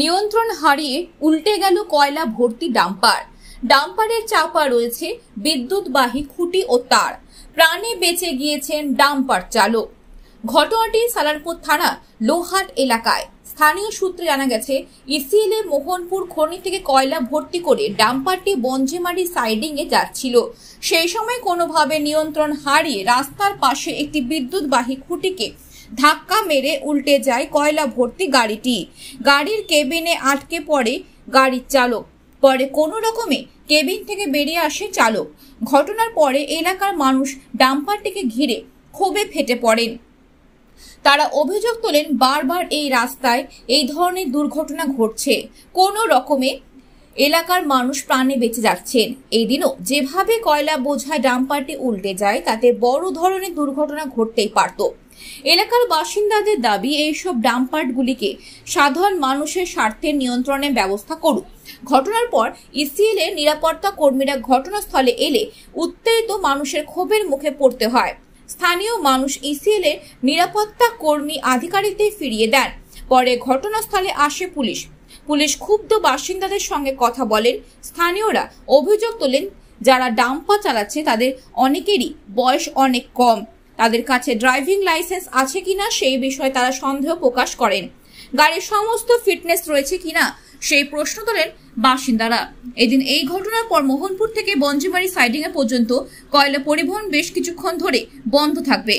নিয়ন্ত্রণ হারিয়ে উল্টে গেল কয়লা ভর্তি ডাম্পার ডাম্পারের চাপা রয়েছে বিদ্যুৎবাহী খুঁটি ও তার প্রাণে বেঁচে গিয়েছেন ডাম্পার চালক ঘটনাটি সালারপুর থানা লোহাট এলাকায় স্থানীয় সূত্রে জানা গেছে ইসিএলে মোহনপুর খনি থেকে কয়লা ভর্তি করে ডাম্পারটি বঞ্জেমারি সাইডিং এ যাচ্ছিল সেই সময় কোনোভাবে নিয়ন্ত্রণ হারিয়ে রাস্তার পাশে একটি বিদ্যুৎবাহী খুঁটিকে ধাক্কা মেরে উল্টে যায় কয়লা ভর্তি গাড়িটি গাড়ির কেবিনে আটকে পড়ে গাড়ির চালক পরে কোনো রকমে কেবিন থেকে বেরিয়ে আসে চালক ঘটনার পরে এলাকার মানুষ ডাম্পারটিকে ঘিরে ক্ষোভে ফেটে পড়েন তারা অভিযোগ তোলেন বারবার এই রাস্তায় এই ধরনের দুর্ঘটনা ঘটছে কোনো রকমে এলাকার মানুষ প্রাণে বেঁচে যাচ্ছেন এই দিনও যেভাবে কয়লা বোঝায় ডাম্পারটি উল্টে যায় তাতে বড় ধরনের দুর্ঘটনা ঘটতেই পারত এলাকার বাসিন্দাদের দাবি এইসব ডাম্পার্টগুলিকে সাধারণ মানুষের স্বার্থের নিয়ন্ত্রণের ব্যবস্থা করুক ঘটনার পর ইসিএল এর নিরাপত্তা কর্মীরা ঘটনাস্থলে এলে উত্তেজিত মানুষের ক্ষোভের মুখে পড়তে হয় স্থানীয় মানুষ ইসিএল এর নিরাপত্তা কর্মী আধিকারিকদের ফিরিয়ে দেন পরে ঘটনাস্থলে আসে পুলিশ পুলিশ ক্ষুব্ধ বাসিন্দাদের সঙ্গে কথা বলেন স্থানীয়রা অভিযোগ তোলেন যারা ডাম্পা চালাচ্ছে তাদের অনেকেরই বয়স অনেক কম তাদের কাছে ড্রাইভিং লাইসেন্স আছে কিনা সেই বিষয়ে তারা সন্দেহ প্রকাশ করেন গাড়ির সমস্ত ফিটনেস রয়েছে কিনা সেই প্রশ্ন তোলেন বাসিন্দারা এদিন এই ঘটনার পর মোহনপুর থেকে বঞ্জিমারি সাইডিংয়ে পর্যন্ত কয়লা পরিবহন বেশ কিছুক্ষণ ধরে বন্ধ থাকবে